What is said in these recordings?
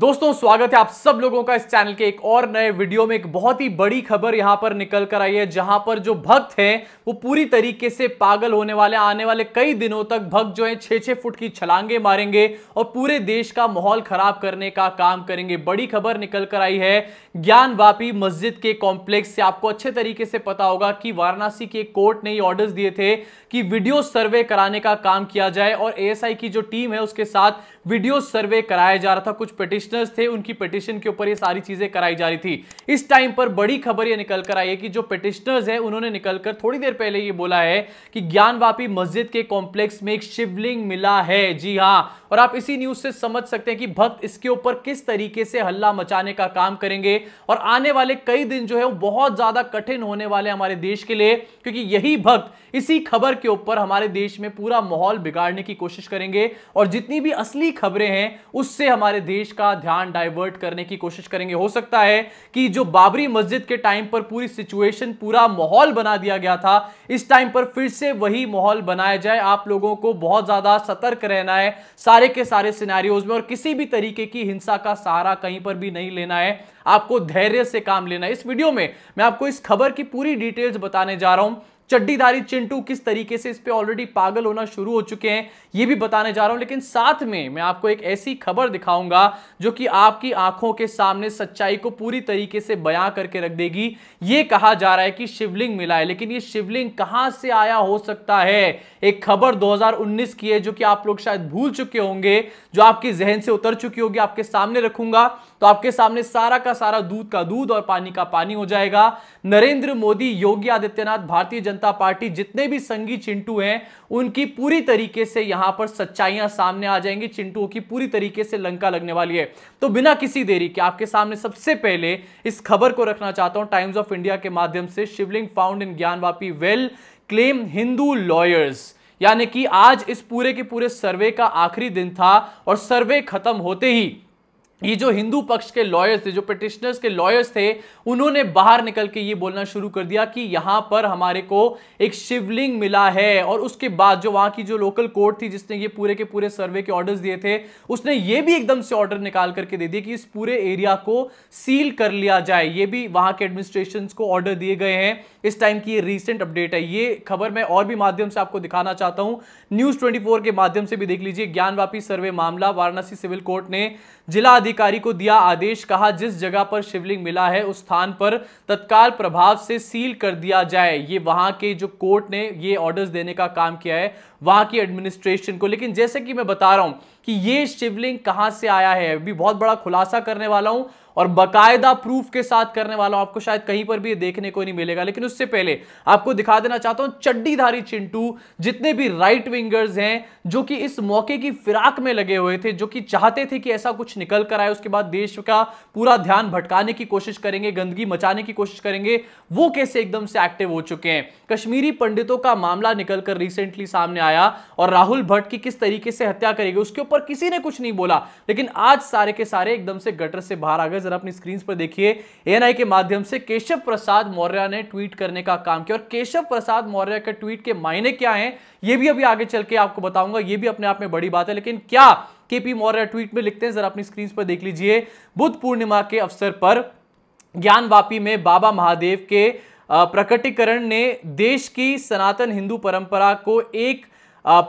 दोस्तों स्वागत है आप सब लोगों का इस चैनल के एक और नए वीडियो में एक बहुत ही बड़ी खबर यहां पर निकल कर आई है जहां पर जो भक्त हैं वो पूरी तरीके से पागल होने वाले आने वाले कई दिनों तक भक्त जो है छः छः फुट की छलांगे मारेंगे और पूरे देश का माहौल खराब करने का काम करेंगे बड़ी खबर निकल कर आई है ज्ञान वापी मस्जिद के कॉम्प्लेक्स से आपको अच्छे तरीके से पता होगा कि वाराणसी के कोर्ट ने ऑर्डर्स दिए थे कि वीडियो सर्वे कराने का काम किया जाए और एएसआई की जो टीम है उसके साथ वीडियो सर्वे कराया जा रहा था कुछ पिटिशनर्स थे उनकी पिटिशन के ऊपर ये सारी चीजें कराई जा रही थी इस टाइम पर बड़ी खबर ये निकल कर आई है कि जो पिटिशनर्स हैं उन्होंने निकलकर थोड़ी देर पहले ये बोला है कि ज्ञानवापी मस्जिद के कॉम्प्लेक्स में एक शिवलिंग मिला है जी हाँ और आप इसी न्यूज से समझ सकते हैं कि भक्त इसके ऊपर किस तरीके से हल्ला मचाने का काम करेंगे और आने वाले कई दिन जो है वो बहुत ज्यादा कठिन होने वाले हमारे देश के लिए क्योंकि यही भक्त इसी खबर के ऊपर हमारे देश में पूरा माहौल बिगाड़ने की कोशिश करेंगे और जितनी भी असली खबरें हैं उससे हमारे देश का ध्यान डाइवर्ट करने की कोशिश करेंगे हो सकता है कि जो बाबरी मस्जिद के टाइम पर पूरी सिचुएशन पूरा माहौल बना दिया गया था इस टाइम पर फिर से वही माहौल बनाया जाए आप लोगों को बहुत ज़्यादा सतर्क रहना है सारे के सारे सिनारियोज में और किसी भी तरीके की हिंसा का सहारा कहीं पर भी नहीं लेना है आपको धैर्य से काम लेना है इस वीडियो में मैं आपको इस खबर की पूरी डिटेल्स बताने जा रहा हूं चड्डीदारी चिंटू किस तरीके से इस पर ऑलरेडी पागल होना शुरू हो चुके हैं ये भी बताने जा रहा हूं लेकिन साथ में मैं आपको एक ऐसी खबर दिखाऊंगा जो कि आपकी आंखों के सामने सच्चाई को पूरी तरीके से बयां करके रख देगी ये कहा जा रहा है कि शिवलिंग मिला है लेकिन ये शिवलिंग कहां से आया हो सकता है एक खबर 2019 की है जो कि आप लोग शायद भूल चुके होंगे जो आपके जहन से उतर चुकी होगी आपके सामने रखूंगा तो आपके सामने सारा का सारा दूध का दूध और पानी का पानी हो जाएगा नरेंद्र मोदी योगी आदित्यनाथ भारतीय जनता जनता पार्टी जितने भी संगी चिंटू हैं उनकी पूरी तरीके से यहां पर सच्चाइयां सामने आ जाएंगी चिंटू की पूरी तरीके से लंका लगने वाली है तो बिना किसी देरी के आपके सामने सबसे पहले इस खबर को रखना चाहता हूं टाइम्स ऑफ इंडिया के माध्यम से Shivling found in Gyanvapi well claim Hindu lawyers यानी कि आज इस पूरे के पूरे सर्वे का आखिरी दिन था और सर्वे खत्म होते ही ये जो हिंदू पक्ष के लॉयर्स थे जो पिटिशनर्स के लॉयर्स थे उन्होंने बाहर निकल के ये बोलना शुरू कर दिया कि यहाँ पर हमारे को एक शिवलिंग मिला है और उसके बाद जो वहाँ की जो लोकल कोर्ट थी जिसने ये पूरे के पूरे सर्वे के ऑर्डर्स दिए थे उसने ये भी एकदम से ऑर्डर निकाल करके दे दिए कि इस पूरे एरिया को सील कर लिया जाए ये भी वहाँ के एडमिनिस्ट्रेशन को ऑर्डर दिए गए हैं इस टाइम की ये रिसेंट अपडेट है ये खबर मैं और भी माध्यम से आपको दिखाना चाहता हूँ न्यूज़ ट्वेंटी के माध्यम से भी देख लीजिए ज्ञानवापी सर्वे मामला वाराणसी सिविल कोर्ट ने जिला अधिकारी को दिया आदेश कहा जिस जगह पर शिवलिंग मिला है उस स्थान पर तत्काल प्रभाव से सील कर दिया जाए ये वहां के जो कोर्ट ने ये ऑर्डर्स देने का काम किया है वहां की एडमिनिस्ट्रेशन को लेकिन जैसे कि मैं बता रहा हूं कि ये शिवलिंग कहां से आया है अभी बहुत बड़ा खुलासा करने वाला हूं और बाकायदा प्रूफ के साथ करने वाला हूं आपको शायद कहीं पर भी देखने को नहीं मिलेगा लेकिन उससे पहले आपको दिखा देना चाहता हूं चड्डीधारी चिंटू जितने भी राइट विंगर्स हैं जो कि इस मौके की फिराक में लगे हुए थे जो कि चाहते थे कि ऐसा कुछ निकल कर आए उसके बाद देश का पूरा ध्यान भटकाने की कोशिश करेंगे गंदगी मचाने की कोशिश करेंगे वो कैसे एकदम से एक्टिव हो चुके हैं कश्मीरी पंडितों का मामला निकलकर रिसेंटली सामने आया और राहुल भट्ट की किस तरीके से हत्या करेगी उसके ऊपर किसी ने कुछ नहीं बोला लेकिन आज सारे के सारे एकदम से गटर से बाहर आ गए जरा अपनी स्क्रीन पर देखिए एएनआई के माध्यम से केशव प्रसाद मौर्य ने ट्वीट करने का काम किया और केशव प्रसाद मौर्य के ट्वीट के मायने क्या है यह भी अभी आगे चल के आपको बताऊंगा यह भी अपने आप में बड़ी बात है लेकिन क्या केपी मौर्य ट्वीट में लिखते हैं जरा अपनी स्क्रीन पर देख लीजिए बुद्ध पूर्णिमा के अवसर पर ज्ञानवापी में बाबा महादेव के प्रकटीकरण ने देश की सनातन हिंदू परंपरा को एक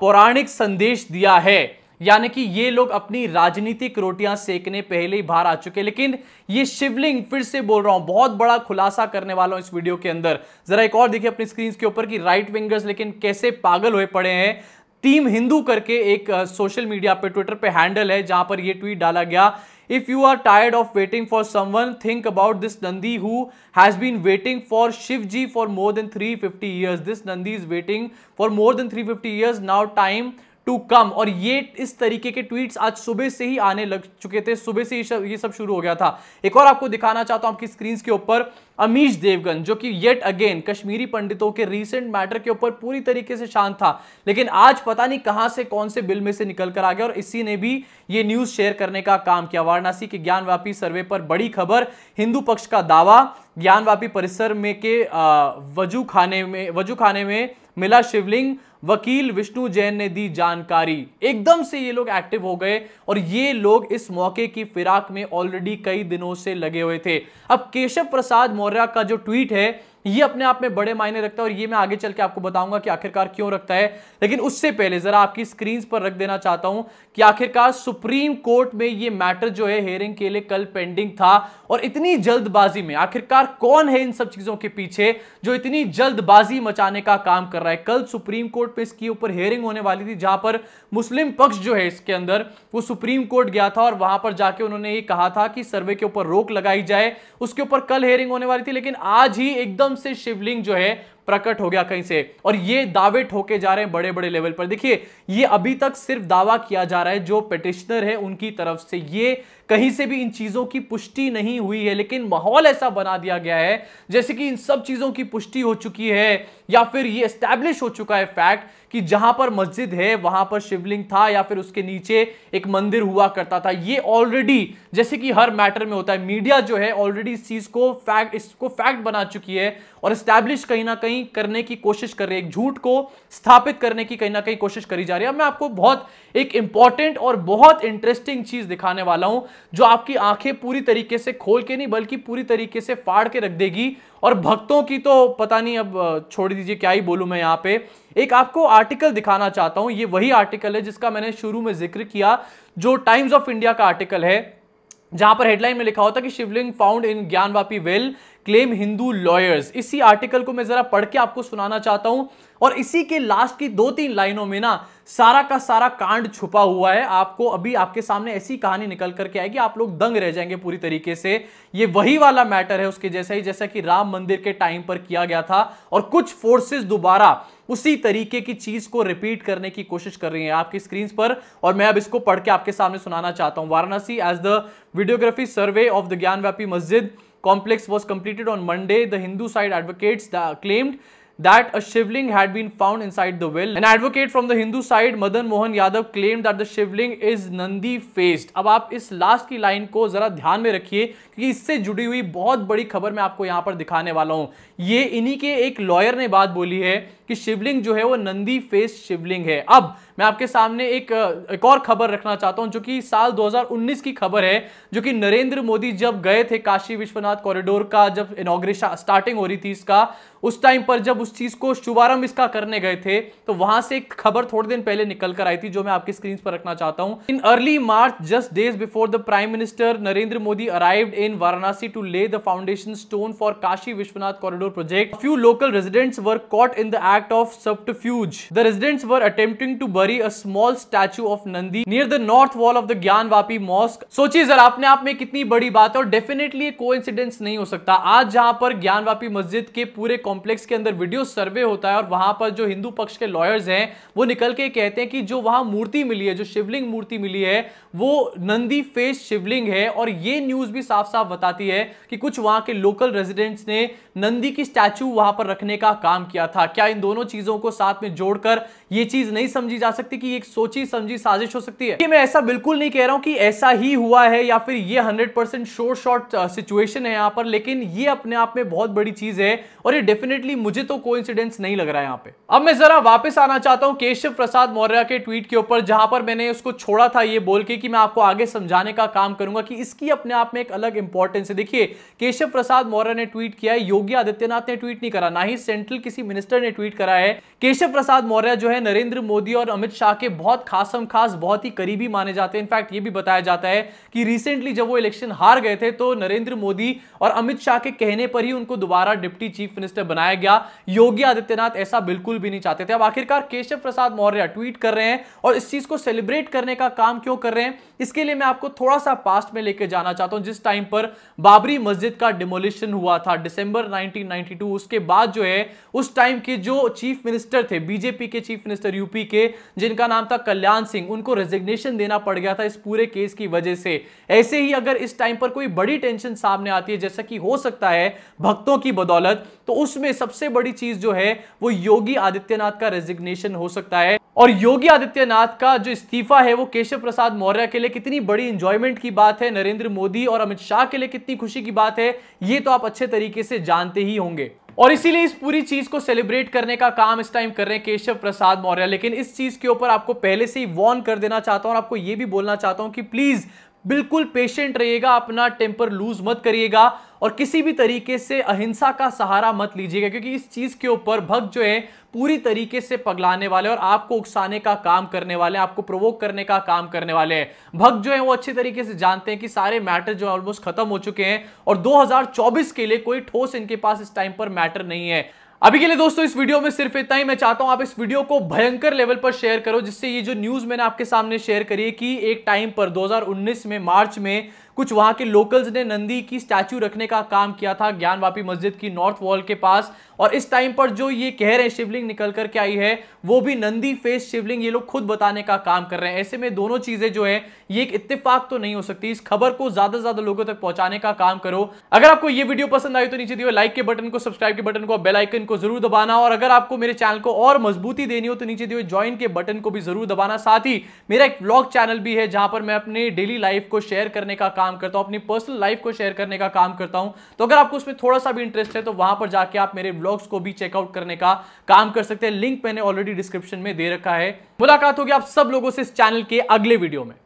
पौराणिक संदेश दिया है यानी कि ये लोग अपनी राजनीतिक रोटियां सेकने पहले ही बाहर आ चुके लेकिन ये शिवलिंग फिर से बोल रहा हूं बहुत बड़ा खुलासा करने वाला हूं इस वीडियो के अंदर जरा एक और देखिए अपनी स्क्रीन के ऊपर की राइट विंगर्स लेकिन कैसे पागल हुए पड़े हैं टीम हिंदू करके एक सोशल मीडिया पे ट्विटर पे हैंडल है जहां पर ये ट्वीट डाला गया if you are tired of waiting for someone think about this nandi who has been waiting for shivji for more than 350 years this nandi is waiting for more than 350 years now time to come और ये इस तरीके के tweets आज सुबह से ही आने लग चुके थे सुबह से ही ये सब शुरू हो गया था एक और आपको दिखाना चाहता हूं आपकी स्क्रीन के ऊपर अमीश देवगन जो कि येट अगेन कश्मीरी पंडितों के रीसेंट मैटर के ऊपर पूरी तरीके से शांत था लेकिन आज पता नहीं कहां से कौन से बिल में से निकल कर आ गया और इसी ने भी ये न्यूज शेयर करने का काम किया वाराणसी के ज्ञानव्यापी सर्वे पर बड़ी खबर हिंदू पक्ष का दावा ज्ञानवापी परिसर में के वजू खाने में वजू खाने में मिला शिवलिंग वकील विष्णु जैन ने दी जानकारी एकदम से ये लोग एक्टिव हो गए और ये लोग इस मौके की फिराक में ऑलरेडी कई दिनों से लगे हुए थे अब केशव प्रसाद मौर्य का जो ट्वीट है ये अपने आप में बड़े मायने रखता है और ये मैं आगे चल के आपको बताऊंगा कि आखिरकार क्यों रखता है लेकिन उससे पहले जरा आपकी स्क्रीन पर रख देना चाहता हूं कि आखिरकार सुप्रीम कोर्ट में ये मैटर जो है हेयरिंग के लिए कल पेंडिंग था और इतनी जल्दबाजी में आखिरकार कौन है इन सब चीजों के पीछे जो इतनी जल्दबाजी मचाने का काम कर रहा है कल सुप्रीम कोर्ट में इसके ऊपर हेयरिंग होने वाली थी जहां पर मुस्लिम पक्ष जो है इसके अंदर वो सुप्रीम कोर्ट गया था और वहां पर जाके उन्होंने ये कहा था कि सर्वे के ऊपर रोक लगाई जाए उसके ऊपर कल हेयरिंग होने वाली थी लेकिन आज ही एकदम से शिवलिंग जो है प्रकट हो गया कहीं से और ये दावे ठोके जा रहे हैं बड़े बड़े लेवल पर देखिए ये अभी तक सिर्फ दावा किया जा रहा है जो पिटिशनर है उनकी तरफ से ये कहीं से भी इन चीजों की पुष्टि नहीं हुई है लेकिन माहौल ऐसा बना दिया गया है जैसे कि इन सब चीजों की पुष्टि हो चुकी है या फिर ये स्टैब्लिश हो चुका है फैक्ट कि जहां पर मस्जिद है वहां पर शिवलिंग था या फिर उसके नीचे एक मंदिर हुआ करता था ये ऑलरेडी जैसे कि हर मैटर में होता है मीडिया जो है ऑलरेडी इस चीज को फैक्ट इसको फैक्ट बना चुकी है और एस्टैब्लिश कहीं ना कहीं कहीं करने की कोशिश कर रही है एक झूठ को स्थापित करने की कहीं ना कहीं कोशिश करी जा रही है अब मैं आपको बहुत एक इंपॉर्टेंट और बहुत इंटरेस्टिंग चीज दिखाने वाला हूं जो आपकी आंखें पूरी तरीके से खोल के नहीं बल्कि पूरी तरीके से फाड़ के रख देगी और भक्तों की तो पता नहीं अब छोड़ दीजिए क्या ही बोलूं मैं यहां पे एक आपको आर्टिकल दिखाना चाहता हूं ये वही आर्टिकल है जिसका मैंने शुरू में जिक्र किया जो टाइम्स ऑफ इंडिया का आर्टिकल है जहां पर हेडलाइन में लिखा होता कि Shivling found in Gyanvapi well claim Hindu lawyers इसी आर्टिकल को मैं जरा पढ़ के आपको सुनाना चाहता हूं और इसी के लास्ट की दो तीन लाइनों में ना सारा का सारा कांड छुपा हुआ है आपको अभी आपके सामने ऐसी कहानी निकल करके आएगी आप लोग दंग रह जाएंगे पूरी तरीके से ये वही वाला मैटर है उसके जैसा ही जैसा कि राम मंदिर के टाइम पर किया गया था और कुछ फोर्सेस दोबारा उसी तरीके की चीज को रिपीट करने की कोशिश कर रही है आपकी स्क्रीन पर और मैं अब इसको पढ़ के आपके सामने सुनाना चाहता हूं Varanasi as the videography survey of the Gyanvapi Masjid complex was completed on Monday, the Hindu side advocates claimed that a shivling had been found inside the well. An advocate from the Hindu side, Madan Mohan Yadav, claimed that the shivling is Nandi faced. अब आप इस last की line को जरा ध्यान में रखिए क्योंकि इससे जुड़ी हुई बहुत बड़ी खबर मैं आपको यहाँ पर दिखाने वाला हूँ ये इन्हीं के एक lawyer ने बात बोली है कि शिवलिंग जो है वो नंदी फेस शिवलिंग है अब मैं आपके सामने एक एक और खबर रखना चाहता हूं जो कि साल 2019 की खबर है जो कि नरेंद्र मोदी जब गए थे काशी विश्वनाथ कॉरिडोर का जब इनोग्रेशन स्टार्टिंग हो रही थी इसका उस टाइम पर जब उस चीज को शुभारंभ इसका करने गए थे तो वहां से एक खबर थोड़े दिन पहले निकल कर आई थी जो मैं आपकी स्क्रीन पर रखना चाहता हूं in early March just days before the prime minister Narendra Modi arrived in Varanasi to lay the foundation stone for Kashi Vishwanath corridor project few local residents were caught in the act of subterfuge the residents were attempting to bury a small statue of Nandi near the north wall of the Gyanwapi mosque. सोचिए जरा अपने आप में कितनी बड़ी बात है और डेफिनेटली कोइंसिडेंस नहीं हो सकता आज जहां पर ज्ञानवापी मस्जिद के पूरे कॉम्प्लेक्स के अंदर वीडियो सर्वे होता है और वहां पर जो हिंदू पक्ष के लॉयर्स हैं वो निकल के कहते हैं कि जो वहां मूर्ति मिली है जो शिवलिंग मूर्ति मिली है वो नंदी फेस शिवलिंग है और ये न्यूज भी साफ साफ बताती है कि कुछ वहां के लोकल रेजिडेंट्स ने नंदी की स्टैचू वहां पर रखने का काम किया था क्या इन दोनों चीजों को साथ में जोड़कर ये चीज नहीं समझी जा सकती कि एक सोची समझी साजिश हो सकती है ये मैं ऐसा बिल्कुल नहीं कह रहा हूं कि ऐसा ही हुआ है या फिर ये hundred percent sure shot situation है यहां पर लेकिन ये अपने आप में बहुत बड़ी चीज है और ये डेफिनेटली मुझे तो कोई नहीं लग रहा है यहाँ पे अब मैं जरा वापस आना चाहता हूँ केशव प्रसाद मौर्य के ट्वीट के ऊपर जहां पर मैंने उसको छोड़ा था ये बोल के कि मैं आपको आगे समझाने का काम करूंगा कि इसकी अपने आप में एक अलग इंपॉर्टेंस है देखिए केशव प्रसाद मौर्य ने ट्वीट किया योगी आदित्यनाथ ने ट्वीट नहीं करा ना ही सेंट्रल किसी मिनिस्टर ने ट्वीट करा है केशव प्रसाद मौर्य जो है नरेंद्र मोदी और अमित अमित शाह के बहुत खासम खास बहुत ही करीबी माने जाते हैं इनफैक्ट ये भी बताया जाता है कि रिसेंटली जब वो इलेक्शन हार गए थे तो नरेंद्र मोदी और अमित शाह के कहने पर ही उनको दोबारा डिप्टी चीफ मिनिस्टर बनाया गया योगी आदित्यनाथ ऐसा बिल्कुल भी नहीं चाहते थे अब आखिरकार केशव प्रसाद मौर्य ट्वीट कर रहे हैं और इस चीज को सेलिब्रेट करने का काम क्यों कर रहे हैं इसके लिए मैं आपको थोड़ा सा पास्ट में लेकर जाना चाहता हूं जिस टाइम पर बाबरी मस्जिद का डिमोलिशन हुआ था डिसंबर 1992 उसके बाद जो है उस टाइम के जो चीफ मिनिस्टर थे बीजेपी के चीफ मिनिस्टर यूपी के जिनका नाम था कल्याण सिंह उनको रेजिग्नेशन देना पड़ गया था इस पूरे केस की वजह से ऐसे ही अगर इस टाइम पर कोई बड़ी टेंशन सामने आती है जैसा कि हो सकता है भक्तों की बदौलत तो उसमें सबसे बड़ी चीज जो है वो योगी आदित्यनाथ का रेजिग्नेशन हो सकता है और योगी आदित्यनाथ का जो इस्तीफा है वो केशव प्रसाद मौर्य के लिए कितनी बड़ी इंजॉयमेंट की बात है नरेंद्र मोदी और अमित शाह के लिए कितनी खुशी की बात है ये तो आप अच्छे तरीके से जानते ही होंगे और इसीलिए इस पूरी चीज को सेलिब्रेट करने का काम इस टाइम कर रहे हैं केशव प्रसाद मौर्य लेकिन इस चीज के ऊपर आपको पहले से ही वॉर्न कर देना चाहता हूं और आपको यह भी बोलना चाहता हूं कि प्लीज बिल्कुल पेशेंट रहिएगा अपना टेम्पर लूज मत करिएगा और किसी भी तरीके से अहिंसा का सहारा मत लीजिएगा क्योंकि इस चीज़ के ऊपर भक्त जो है पूरी तरीके से पगलाने वाले और आपको उकसाने का काम करने वाले आपको प्रोवोक करने का काम करने वाले हैं भक्त जो है वो अच्छे तरीके से जानते हैं कि सारे मैटर जो है ऑलमोस्ट खत्म हो चुके हैं और 2024 के लिए कोई ठोस इनके पास इस टाइम पर मैटर नहीं है अभी के लिए दोस्तों इस वीडियो में सिर्फ इतना ही मैं चाहता हूं आप इस वीडियो को भयंकर लेवल पर शेयर करो जिससे ये जो न्यूज मैंने आपके सामने शेयर करी है कि एक टाइम पर 2019 में मार्च में कुछ वहां के लोकल्स ने नंदी की स्टैचू रखने का काम किया था ज्ञानवापी मस्जिद की नॉर्थ वॉल के पास और इस टाइम पर जो ये कह रहे हैं शिवलिंग निकल करके आई है वो भी नंदी फेस शिवलिंग ये लोग खुद बताने का काम कर रहे हैं ऐसे में दोनों चीजें जो है ये एक इत्तेफाक तो नहीं हो सकती इस खबर को ज्यादा से ज्यादा लोगों तक पहुंचाने का काम करो अगर आपको ये वीडियो पसंद आई तो नीचे दिए लाइक के बटन को सब्सक्राइब के बटन को बेलाइकन को जरूर दबाना और अगर आपको मेरे चैनल को और मजबूती देनी हो तो नीचे दिए ज्वाइन के बटन को भी जरूर दबाना साथ ही मेरा एक ब्लॉग चैनल भी है जहां पर मैं अपने डेली लाइफ को शेयर करने का काम काम करता हूँ अपनी पर्सनल लाइफ को शेयर करने का काम करता हूँ तो अगर आपको उसमें थोड़ा सा भी इंटरेस्ट है तो वहाँ पर जाके आप मेरे ब्लॉग्स को भी चेकआउट करने का काम कर सकते हैं लिंक मैंने ऑलरेडी डिस्क्रिप्शन में दे रखा है मुलाकात होगी आप सब लोगों से इस चैनल के अगले वीडियो में